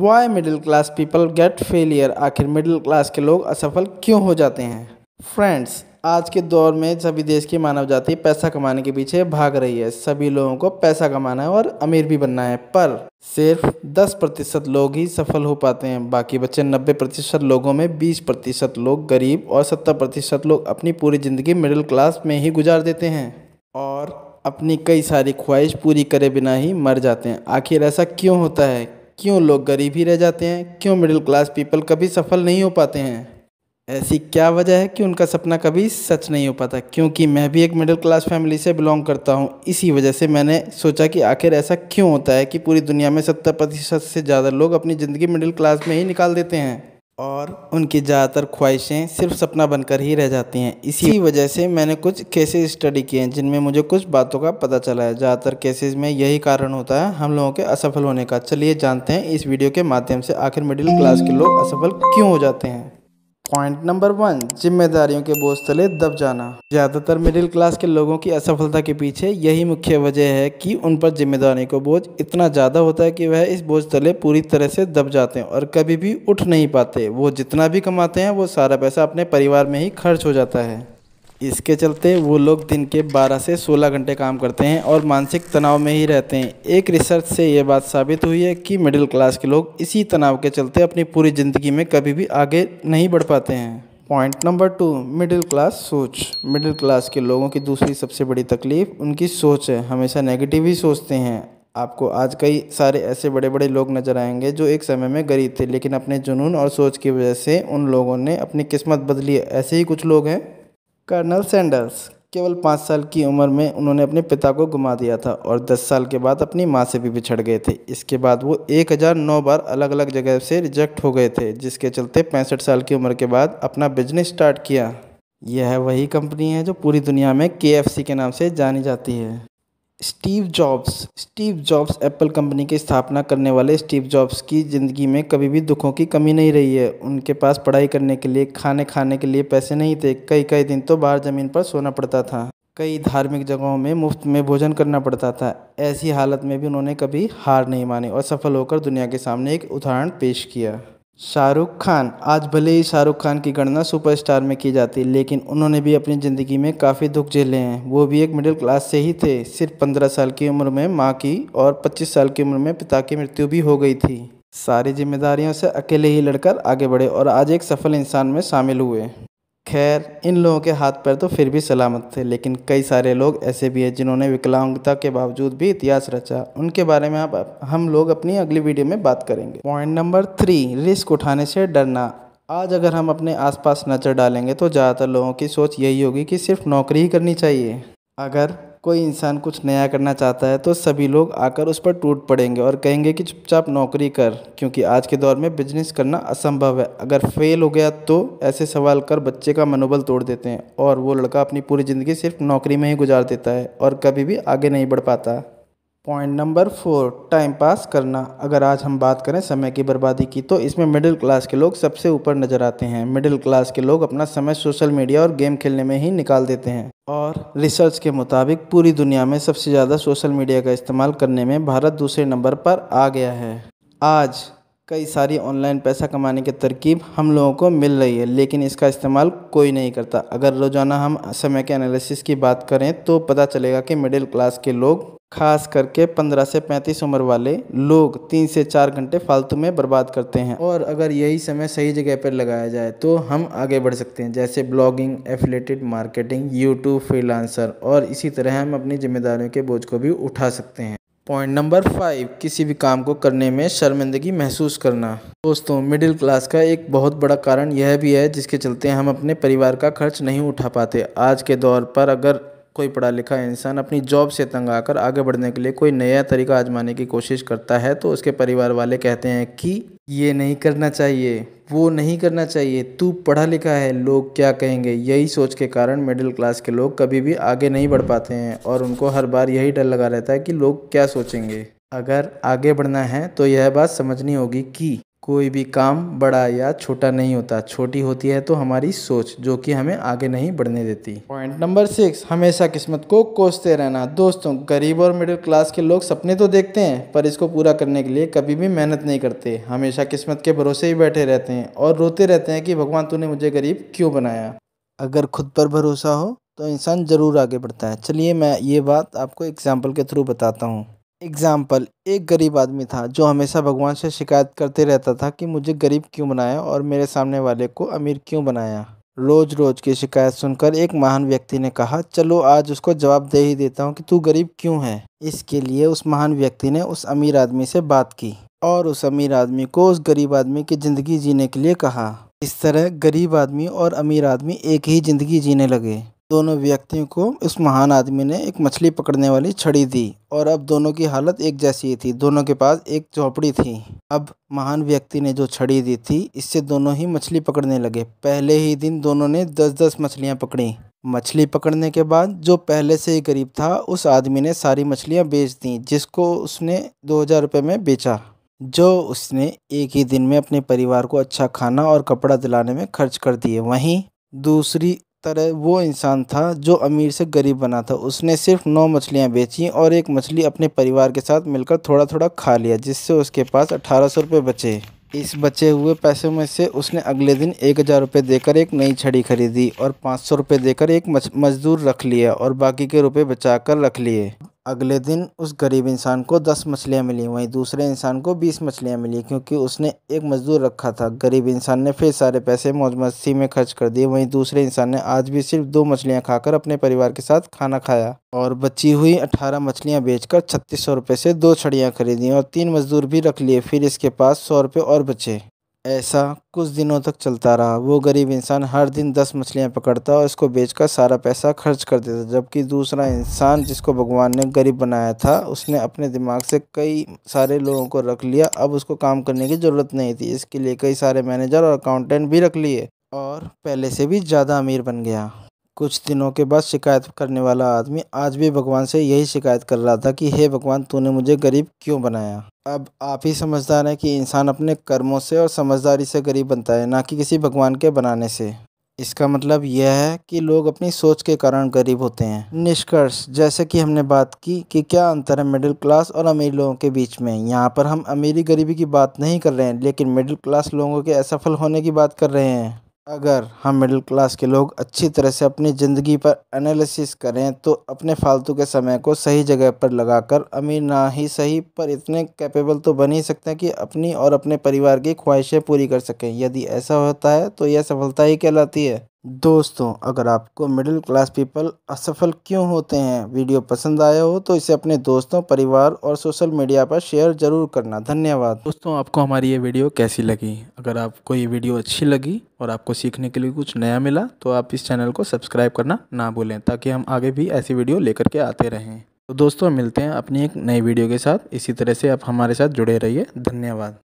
Y middle class people get failure आखिर middle class के लोग असफल क्यों हो जाते हैं फ्रेंड्स आज के दौर में सभी देश की मानव जाति पैसा कमाने के पीछे भाग रही है सभी लोगों को पैसा कमाना है और अमीर भी बनना है पर सिर्फ 10 प्रतिशत लोग ही सफल हो पाते हैं बाकी बचे 90 प्रतिशत लोगों में 20 प्रतिशत लोग गरीब और 70 प्रतिशत लोग अपनी पूरी ज़िंदगी मिडिल क्लास में ही गुजार देते हैं और अपनी कई सारी ख्वाहिश पूरी करे बिना ही मर जाते हैं आखिर ऐसा क्यों होता है क्यों लोग गरीब ही रह जाते हैं क्यों मिडिल क्लास पीपल कभी सफल नहीं हो पाते हैं ऐसी क्या वजह है कि उनका सपना कभी सच नहीं हो पाता क्योंकि मैं भी एक मिडिल क्लास फैमिली से बिलोंग करता हूँ इसी वजह से मैंने सोचा कि आखिर ऐसा क्यों होता है कि पूरी दुनिया में सत्तर प्रतिशत से ज़्यादा लोग अपनी ज़िंदगी मिडिल क्लास में ही निकाल देते हैं और उनकी ज़्यादातर ख्वाहिशें सिर्फ सपना बनकर ही रह जाती हैं इसी वजह से मैंने कुछ केसेस स्टडी किए हैं जिनमें मुझे कुछ बातों का पता चला है ज़्यादातर केसेस में यही कारण होता है हम लोगों के असफल होने का चलिए जानते हैं इस वीडियो के माध्यम से आखिर मिडिल क्लास के लोग असफल क्यों हो जाते हैं पॉइंट नंबर वन जिम्मेदारियों के बोझ तले दब जाना ज़्यादातर मिडिल क्लास के लोगों की असफलता के पीछे यही मुख्य वजह है कि उन पर जिम्मेदारी को बोझ इतना ज़्यादा होता है कि वह इस बोझ तले पूरी तरह से दब जाते हैं और कभी भी उठ नहीं पाते वो जितना भी कमाते हैं वो सारा पैसा अपने परिवार में ही खर्च हो जाता है इसके चलते वो लोग दिन के 12 से 16 घंटे काम करते हैं और मानसिक तनाव में ही रहते हैं एक रिसर्च से ये बात साबित हुई है कि मिडिल क्लास के लोग इसी तनाव के चलते अपनी पूरी ज़िंदगी में कभी भी आगे नहीं बढ़ पाते हैं point number two middle class सोच मिडिल क्लास के लोगों की दूसरी सबसे बड़ी तकलीफ उनकी सोच है हमेशा नेगेटिव ही सोचते हैं आपको आज कई सारे ऐसे बड़े बड़े लोग नज़र आएंगे जो एक समय में गरीब थे लेकिन अपने जुनून और सोच की वजह से उन लोगों ने अपनी किस्मत बदली ऐसे ही कुछ लोग हैं कर्नल सैंडर्स केवल पाँच साल की उम्र में उन्होंने अपने पिता को गुमा दिया था और दस साल के बाद अपनी माँ से भी बिछड़ गए थे इसके बाद वो एक हज़ार नौ बार अलग अलग जगह से रिजेक्ट हो गए थे जिसके चलते पैंसठ साल की उम्र के बाद अपना बिजनेस स्टार्ट किया यह वही कंपनी है जो पूरी दुनिया में के के नाम से जानी जाती है Steve Jobs Steve Jobs Apple company की स्थापना करने वाले स्टीव जॉब्स की ज़िंदगी में कभी भी दुखों की कमी नहीं रही है उनके पास पढ़ाई करने के लिए खाने खाने के लिए पैसे नहीं थे कई कई दिन तो बाहर ज़मीन पर सोना पड़ता था कई धार्मिक जगहों में मुफ्त में भोजन करना पड़ता था ऐसी हालत में भी उन्होंने कभी हार नहीं मानी और सफल होकर दुनिया के सामने एक उदाहरण पेश किया शाहरुख खान आज भले ही शाहरुख खान की गणना सुपरस्टार में की जाती लेकिन उन्होंने भी अपनी ज़िंदगी में काफ़ी दुख झेले हैं वो भी एक मिडिल क्लास से ही थे सिर्फ पंद्रह साल की उम्र में माँ की और पच्चीस साल की उम्र में पिता की मृत्यु भी हो गई थी सारी जिम्मेदारियों से अकेले ही लड़कर आगे बढ़े और आज एक सफल इंसान में शामिल हुए खैर इन लोगों के हाथ पैर तो फिर भी सलामत थे लेकिन कई सारे लोग ऐसे भी हैं जिन्होंने विकलांगता के बावजूद भी इतिहास रचा उनके बारे में आप हम लोग अपनी अगली वीडियो में बात करेंगे पॉइंट नंबर थ्री रिस्क उठाने से डरना आज अगर हम अपने आसपास नज़र डालेंगे तो ज़्यादातर लोगों की सोच यही होगी कि सिर्फ नौकरी ही करनी चाहिए अगर कोई इंसान कुछ नया करना चाहता है तो सभी लोग आकर उस पर टूट पड़ेंगे और कहेंगे कि चुपचाप नौकरी कर क्योंकि आज के दौर में बिजनेस करना असंभव है अगर फेल हो गया तो ऐसे सवाल कर बच्चे का मनोबल तोड़ देते हैं और वो लड़का अपनी पूरी ज़िंदगी सिर्फ नौकरी में ही गुजार देता है और कभी भी आगे नहीं बढ़ पाता point number four time pass करना अगर आज हम बात करें समय की बर्बादी की तो इसमें मिडिल क्लास के लोग सबसे ऊपर नज़र आते हैं मिडिल क्लास के लोग अपना समय सोशल मीडिया और गेम खेलने में ही निकाल देते हैं और रिसर्च के मुताबिक पूरी दुनिया में सबसे ज़्यादा सोशल मीडिया का इस्तेमाल करने में भारत दूसरे नंबर पर आ गया है आज कई सारी ऑनलाइन पैसा कमाने की तरकीब हम लोगों को मिल रही है लेकिन इसका इस्तेमाल कोई नहीं करता अगर रोज़ाना हम समय के एनालिसिस की बात करें तो पता चलेगा कि मिडिल क्लास के लोग खास करके 15 से 35 उम्र वाले लोग तीन से चार घंटे फालतू में बर्बाद करते हैं और अगर यही समय सही जगह पर लगाया जाए तो हम आगे बढ़ सकते हैं जैसे blogging affiliated marketing YouTube freelancer और इसी तरह हम अपनी जिम्मेदारियों के बोझ को भी उठा सकते हैं पॉइंट नंबर फाइव किसी भी काम को करने में शर्मिंदगी महसूस करना दोस्तों मिडिल क्लास का एक बहुत बड़ा कारण यह भी है जिसके चलते हम अपने परिवार का खर्च नहीं उठा पाते आज के दौर पर अगर कोई पढ़ा लिखा इंसान अपनी जॉब से तंग आकर आगे बढ़ने के लिए कोई नया तरीका आजमाने की कोशिश करता है तो उसके परिवार वाले कहते हैं कि ये नहीं करना चाहिए वो नहीं करना चाहिए तू पढ़ा लिखा है लोग क्या कहेंगे यही सोच के कारण मिडिल क्लास के लोग कभी भी आगे नहीं बढ़ पाते हैं और उनको हर बार यही डर लगा रहता है कि लोग क्या सोचेंगे अगर आगे बढ़ना है तो यह बात समझनी होगी कि कोई भी काम बड़ा या छोटा नहीं होता छोटी होती है तो हमारी सोच जो कि हमें आगे नहीं बढ़ने देती पॉइंट नंबर सिक्स हमेशा किस्मत को कोसते रहना दोस्तों गरीब और मिडिल क्लास के लोग सपने तो देखते हैं पर इसको पूरा करने के लिए कभी भी मेहनत नहीं करते हमेशा किस्मत के भरोसे ही बैठे रहते हैं और रोते रहते हैं कि भगवान तूने मुझे गरीब क्यों बनाया अगर खुद पर भरोसा हो तो इंसान ज़रूर आगे बढ़ता है चलिए मैं ये बात आपको एग्जाम्पल के थ्रू बताता हूँ एग्ज़ाम्पल एक गरीब आदमी था जो हमेशा भगवान से शिकायत करते रहता था कि मुझे गरीब क्यों बनाया और मेरे सामने वाले को अमीर क्यों बनाया रोज़ रोज़ की शिकायत सुनकर एक महान व्यक्ति ने कहा चलो आज उसको जवाब दे ही देता हूँ कि तू गरीब क्यों है इसके लिए उस महान व्यक्ति ने उस अमीर आदमी से बात की और उस अमीर आदमी को उस गरीब आदमी की ज़िंदगी जीने के लिए कहा इस तरह गरीब आदमी और अमीर आदमी एक ही ज़िंदगी जीने लगे दोनों व्यक्तियों को उस महान आदमी ने एक मछली पकड़ने वाली छड़ी दी और अब दोनों की हालत एक जैसी ही थी दोनों के पास एक झोपड़ी थी अब महान व्यक्ति ने जो छड़ी दी थी इससे दोनों ही मछली पकड़ने लगे पहले ही दिन दोनों ने दस दस मछलियाँ पकड़ी मछली पकड़ने के बाद जो पहले से ही गरीब था उस आदमी ने सारी मछलियाँ बेच दी जिसको उसने दो हज़ार रुपये में बेचा जो उसने एक ही दिन में अपने परिवार को अच्छा खाना और कपड़ा दिलाने में खर्च कर दिए वहीं दूसरी तरह वो इंसान था जो अमीर से गरीब बना था उसने सिर्फ नौ मछलियाँ बेची और एक मछली अपने परिवार के साथ मिलकर थोड़ा थोड़ा खा लिया जिससे उसके पास अठारह सौ रुपये बचे इस बचे हुए पैसे में से उसने अगले दिन एक हज़ार रुपये देकर एक नई छड़ी खरीदी और पाँच सौ रुपये देकर एक मजदूर रख लिया और बाकी के रुपये बचाकर रख लिए अगले दिन उस गरीब इंसान को दस मछलियाँ मिली वहीं दूसरे इंसान को बीस मछलियाँ मिली क्योंकि उसने एक मज़दूर रखा था गरीब इंसान ने फिर सारे पैसे मौज मस्ती में खर्च कर दिए वहीं दूसरे इंसान ने आज भी सिर्फ दो मछलियाँ खाकर अपने परिवार के साथ खाना खाया और बची हुई अठारह मछलियाँ बेचकर छत्तीस सौ रुपये से दो छड़ियाँ खरीदी और तीन मजदूर भी रख लिए फिर इसके पास सौ रुपये और बचे ऐसा कुछ दिनों तक चलता रहा वो गरीब इंसान हर दिन दस मछलियाँ पकड़ता और इसको बेचकर सारा पैसा खर्च कर देता जबकि दूसरा इंसान जिसको भगवान ने गरीब बनाया था उसने अपने दिमाग से कई सारे लोगों को रख लिया अब उसको काम करने की ज़रूरत नहीं थी इसके लिए कई सारे मैनेजर और अकाउंटेंट भी रख लिए और पहले से भी ज़्यादा अमीर बन गया कुछ दिनों के बाद शिकायत करने वाला आदमी आज भी भगवान से यही शिकायत कर रहा था कि हे भगवान तूने मुझे गरीब क्यों बनाया अब आप ही समझदार हैं कि इंसान अपने कर्मों से और समझदारी से गरीब बनता है ना कि किसी भगवान के बनाने से इसका मतलब यह है कि लोग अपनी सोच के कारण गरीब होते हैं निष्कर्ष जैसे कि हमने बात की कि क्या अंतर है मिडिल क्लास और अमीर लोगों के बीच में यहाँ पर हम अमीरी गरीबी की बात नहीं कर रहे हैं लेकिन मिडिल क्लास लोगों के असफल होने की बात कर रहे हैं अगर हम मिडिल क्लास के लोग अच्छी तरह से अपनी ज़िंदगी पर एनालिसिस करें तो अपने फालतू के समय को सही जगह पर लगाकर अमीर ना ही सही पर इतने कैपेबल तो बन ही सकते हैं कि अपनी और अपने परिवार की ख्वाहिशें पूरी कर सकें यदि ऐसा होता है तो यह सफलता ही कहलाती है दोस्तों अगर आपको मिडिल क्लास पीपल असफल क्यों होते हैं वीडियो पसंद आया हो तो इसे अपने दोस्तों परिवार और सोशल मीडिया पर शेयर जरूर करना धन्यवाद दोस्तों आपको हमारी ये वीडियो कैसी लगी अगर आपको ये वीडियो अच्छी लगी और आपको सीखने के लिए कुछ नया मिला तो आप इस चैनल को सब्सक्राइब करना ना भूलें ताकि हम आगे भी ऐसी वीडियो लेकर के आते रहें तो दोस्तों मिलते हैं अपनी एक नई वीडियो के साथ इसी तरह से आप हमारे साथ जुड़े रहिए धन्यवाद